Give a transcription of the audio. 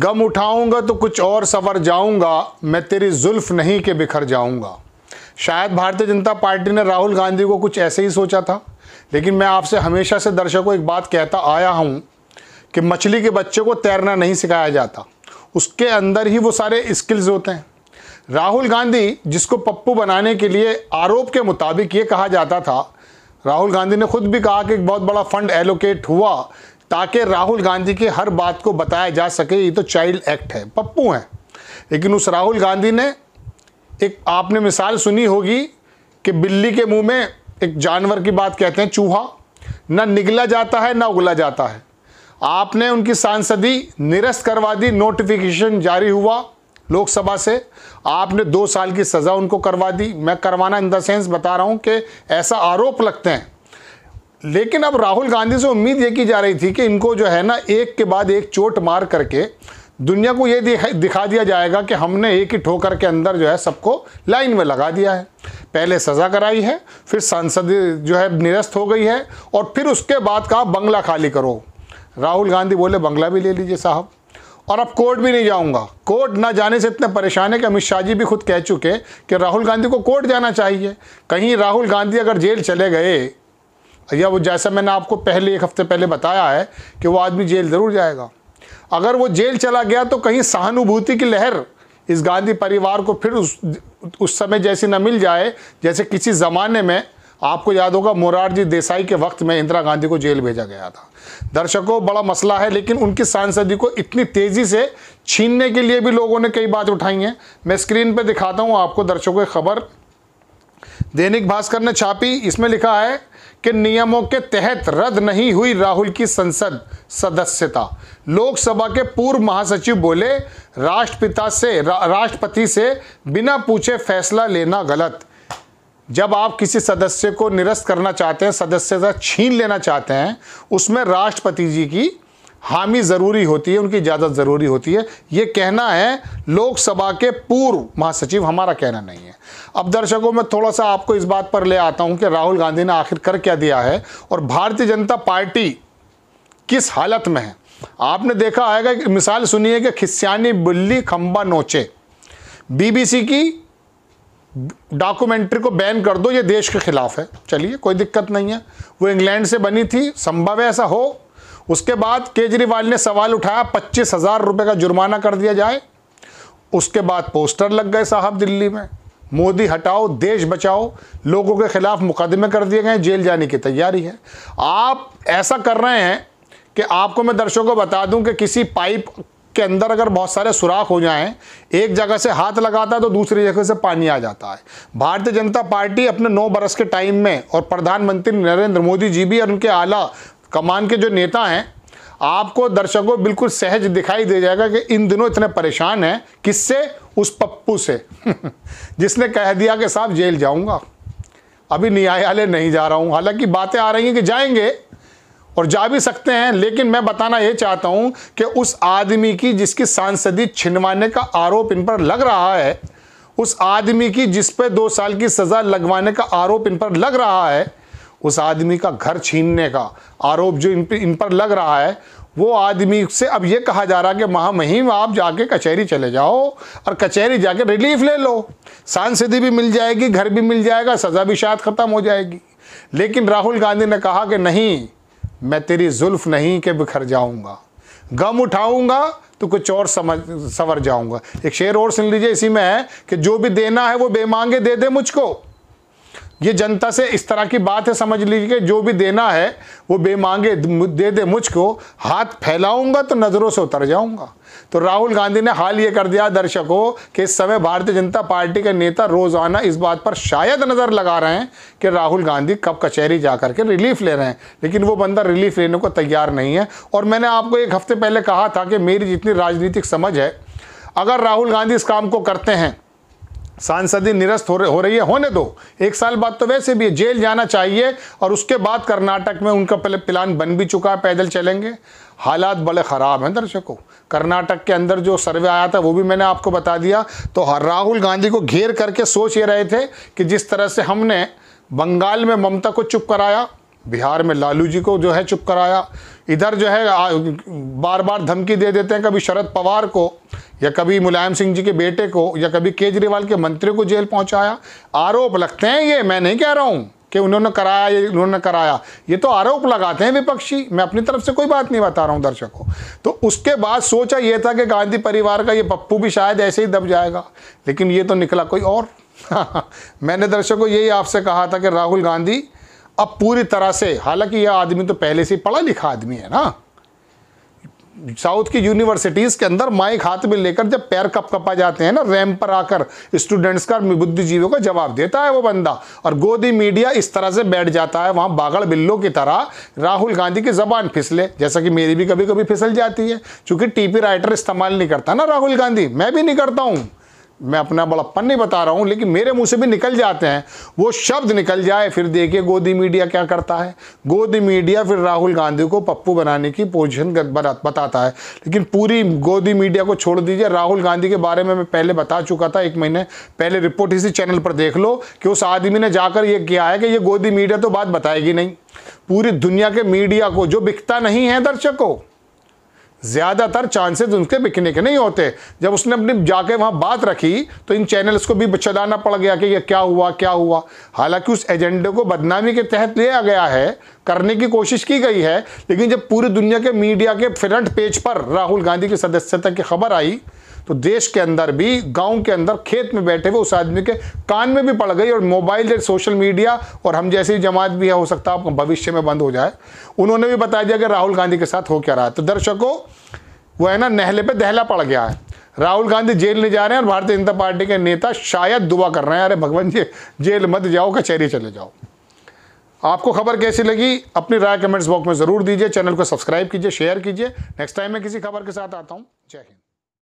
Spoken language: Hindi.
गम उठाऊंगा तो कुछ और सवर जाऊंगा मैं तेरी जुल्फ नहीं के बिखर जाऊंगा शायद भारतीय जनता पार्टी ने राहुल गांधी को कुछ ऐसे ही सोचा था लेकिन मैं आपसे हमेशा से दर्शकों एक बात कहता आया हूँ कि मछली के बच्चे को तैरना नहीं सिखाया जाता उसके अंदर ही वो सारे स्किल्स होते हैं राहुल गांधी जिसको पप्पू बनाने के लिए आरोप के मुताबिक ये कहा जाता था राहुल गांधी ने खुद भी कहा कि एक बहुत बड़ा फंड एलोकेट हुआ ताकि राहुल गांधी की हर बात को बताया जा सके ये तो चाइल्ड एक्ट है पप्पू हैं लेकिन उस राहुल गांधी ने एक आपने मिसाल सुनी होगी कि बिल्ली के मुंह में एक जानवर की बात कहते हैं चूहा ना निगला जाता है ना उगला जाता है आपने उनकी सांसदी निरस्त करवा दी नोटिफिकेशन जारी हुआ लोकसभा से आपने दो साल की सज़ा उनको करवा दी मैं करवाना इन द सेंस बता रहा हूँ कि ऐसा आरोप लगते हैं लेकिन अब राहुल गांधी से उम्मीद ये की जा रही थी कि इनको जो है ना एक के बाद एक चोट मार करके दुनिया को ये दिखा दिया जाएगा कि हमने एक ही ठोकर के अंदर जो है सबको लाइन में लगा दिया है पहले सज़ा कराई है फिर सांसद जो है निरस्त हो गई है और फिर उसके बाद कहा बंगला खाली करो राहुल गांधी बोले बंगला भी ले लीजिए साहब और अब कोर्ट भी नहीं जाऊंगा कोर्ट ना जाने से इतने परेशान है कि अमित शाह जी भी खुद कह चुके कि राहुल गांधी को कोर्ट जाना चाहिए कहीं राहुल गांधी अगर जेल चले गए या वो जैसा मैंने आपको पहले एक हफ्ते पहले बताया है कि वो आदमी जेल ज़रूर जाएगा अगर वो जेल चला गया तो कहीं सहानुभूति की लहर इस गांधी परिवार को फिर उस उस समय जैसी न मिल जाए जैसे किसी ज़माने में आपको याद होगा मोरारजी देसाई के वक्त में इंदिरा गांधी को जेल भेजा गया था दर्शकों बड़ा मसला है लेकिन उनकी सांसदी को इतनी तेज़ी से छीनने के लिए भी लोगों ने कई बात उठाई है मैं स्क्रीन पर दिखाता हूँ आपको दर्शकों की खबर दैनिक भास्कर ने छापी इसमें लिखा है कि नियमों के तहत रद्द नहीं हुई राहुल की संसद सदस्यता लोकसभा के पूर्व महासचिव बोले राष्ट्रपिता से रा, राष्ट्रपति से बिना पूछे फैसला लेना गलत जब आप किसी सदस्य को निरस्त करना चाहते हैं सदस्यता छीन लेना चाहते हैं उसमें राष्ट्रपति जी की हामी ज़रूरी होती है उनकी इजाज़त ज़रूरी होती है ये कहना है लोकसभा के पूर्व महासचिव हमारा कहना नहीं है अब दर्शकों मैं थोड़ा सा आपको इस बात पर ले आता हूँ कि राहुल गांधी ने आखिर कर क्या दिया है और भारतीय जनता पार्टी किस हालत में है आपने देखा आएगा मिसाल सुनिए कि खिस्यानी बिल्ली खम्बा नोचे बीबीसी की डॉक्यूमेंट्री को बैन कर दो ये देश के खिलाफ है चलिए कोई दिक्कत नहीं है वो इंग्लैंड से बनी थी संभव है ऐसा हो उसके बाद केजरीवाल ने सवाल उठाया पच्चीस हज़ार रुपये का जुर्माना कर दिया जाए उसके बाद पोस्टर लग गए साहब दिल्ली में मोदी हटाओ देश बचाओ लोगों के खिलाफ मुकदमे कर दिए गए जेल जाने की तैयारी है आप ऐसा कर रहे हैं कि आपको मैं दर्शकों को बता दूं कि किसी पाइप के अंदर अगर बहुत सारे सुराख हो जाएं एक जगह से हाथ लगाता है तो दूसरी जगह से पानी आ जाता है भारतीय जनता पार्टी अपने नौ बरस के टाइम में और प्रधानमंत्री नरेंद्र मोदी जी भी और उनके आला कमान के जो नेता हैं आपको दर्शकों बिल्कुल सहज दिखाई दे जाएगा कि इन दिनों इतने परेशान हैं किससे उस पप्पू से जिसने कह दिया कि साहब जेल जाऊंगा अभी न्यायालय नहीं जा रहा हूं हालांकि बातें आ रही हैं कि जाएंगे और जा भी सकते हैं लेकिन मैं बताना यह चाहता हूं कि उस आदमी की जिसकी सांसदी छिनवाने का आरोप इन पर लग रहा है उस आदमी की जिस पे दो साल की सज़ा लगवाने का आरोप इन पर लग रहा है उस आदमी का घर छीनने का आरोप जो इन पर इन पर लग रहा है वो आदमी से अब ये कहा जा रहा है कि महामहिम आप जाके कचहरी चले जाओ और कचहरी जाके रिलीफ ले लो सांसदी भी मिल जाएगी घर भी मिल जाएगा सज़ा भी शायद ख़त्म हो जाएगी लेकिन राहुल गांधी ने कहा कि नहीं मैं तेरी जुल्फ नहीं के बिखर जाऊँगा गम उठाऊंगा तो कुछ और समझ सवर जाऊंगा एक शेर और सुन लीजिए इसी में है कि जो भी देना है वो बेमांगे दे दे मुझको ये जनता से इस तरह की बात है समझ लीजिए कि जो भी देना है वो बेमांगे दे दे मुझको हाथ फैलाऊंगा तो नज़रों से उतर जाऊंगा तो राहुल गांधी ने हाल ये कर दिया दर्शकों कि इस समय भारतीय जनता पार्टी के नेता रोज़ाना इस बात पर शायद नज़र लगा रहे हैं कि राहुल गांधी कब कचहरी जा करके रिलीफ ले रहे हैं लेकिन वो बंदा रिलीफ लेने को तैयार नहीं है और मैंने आपको एक हफ्ते पहले कहा था कि मेरी जितनी राजनीतिक समझ है अगर राहुल गांधी इस काम को करते हैं सांसदी निरस्त हो, हो रही है होने दो एक साल बाद तो वैसे भी जेल जाना चाहिए और उसके बाद कर्नाटक में उनका पहले प्लान बन भी चुका है पैदल चलेंगे हालात बड़े ख़राब हैं दर्शकों कर्नाटक के अंदर जो सर्वे आया था वो भी मैंने आपको बता दिया तो राहुल गांधी को घेर करके सोच ये रहे थे कि जिस तरह से हमने बंगाल में ममता को चुप कराया बिहार में लालू जी को जो है चुप कराया इधर जो है बार बार धमकी दे देते हैं कभी शरद पवार को या कभी मुलायम सिंह जी के बेटे को या कभी केजरीवाल के मंत्री को जेल पहुंचाया आरोप लगते हैं ये मैं नहीं कह रहा हूँ कि उन्होंने कराया ये उन्होंने कराया ये तो आरोप लगाते हैं विपक्षी मैं अपनी तरफ से कोई बात नहीं बता रहा हूँ दर्शकों तो उसके बाद सोचा ये था कि गांधी परिवार का ये पप्पू भी शायद ऐसे ही दब जाएगा लेकिन ये तो निकला कोई और मैंने दर्शकों यही आपसे कहा था कि राहुल गांधी अब पूरी तरह से हालांकि यह आदमी तो पहले से पढ़ा लिखा आदमी है ना साउथ की यूनिवर्सिटीज़ के अंदर माइक हाथ में लेकर जब पैर कप कपा जाते हैं ना रैम पर आकर स्टूडेंट्स का बुद्धिजीवियों का जवाब देता है वो बंदा और गोदी मीडिया इस तरह से बैठ जाता है वहाँ बागड़ बिल्लो की तरह राहुल गांधी की ज़बान फिसले जैसा कि मेरी भी कभी कभी फिसल जाती है चूँकि टी राइटर इस्तेमाल नहीं करता ना राहुल गांधी मैं भी नहीं करता हूँ मैं अपना बड़प्पन नहीं बता रहा हूँ लेकिन मेरे मुंह से भी निकल जाते हैं वो शब्द निकल जाए फिर देखिए गोदी मीडिया क्या करता है गोदी मीडिया फिर राहुल गांधी को पप्पू बनाने की पोजिशन बताता है लेकिन पूरी गोदी मीडिया को छोड़ दीजिए राहुल गांधी के बारे में मैं पहले बता चुका था एक महीने पहले रिपोर्ट इसी चैनल पर देख लो कि उस आदमी ने जाकर ये किया है कि ये गोदी मीडिया तो बात बताएगी नहीं पूरी दुनिया के मीडिया को जो बिकता नहीं है दर्शकों ज़्यादातर चांसेस उनके बिकने के नहीं होते जब उसने अपनी जाके वहां बात रखी तो इन चैनल्स को भी बच्चादाना पड़ गया कि ये क्या हुआ क्या हुआ हालांकि उस एजेंडे को बदनामी के तहत लिया गया है करने की कोशिश की गई है लेकिन जब पूरी दुनिया के मीडिया के फ्रंट पेज पर राहुल गांधी की सदस्यता की खबर आई तो देश के अंदर भी गांव के अंदर खेत में बैठे हुए उस आदमी के कान में भी पड़ गई और मोबाइल या सोशल मीडिया और हम जैसी जमात भी है हो सकता है आपका भविष्य में बंद हो जाए उन्होंने भी बता दिया कि राहुल गांधी के साथ हो क्या रहा है तो दर्शकों वो है ना नहले पर दहला पड़ गया है राहुल गांधी जेल ले जा रहे हैं और भारतीय जनता पार्टी के नेता शायद दुआ कर रहे हैं अरे भगवान जी जेल मत जाओ कचहरी चले जाओ आपको खबर कैसी लगी अपनी राय कमेंट्स बॉक्स में ज़रूर दीजिए चैनल को सब्सक्राइब कीजिए शेयर कीजिए नेक्स्ट टाइम मैं किसी खबर के साथ आता हूँ जय हिंद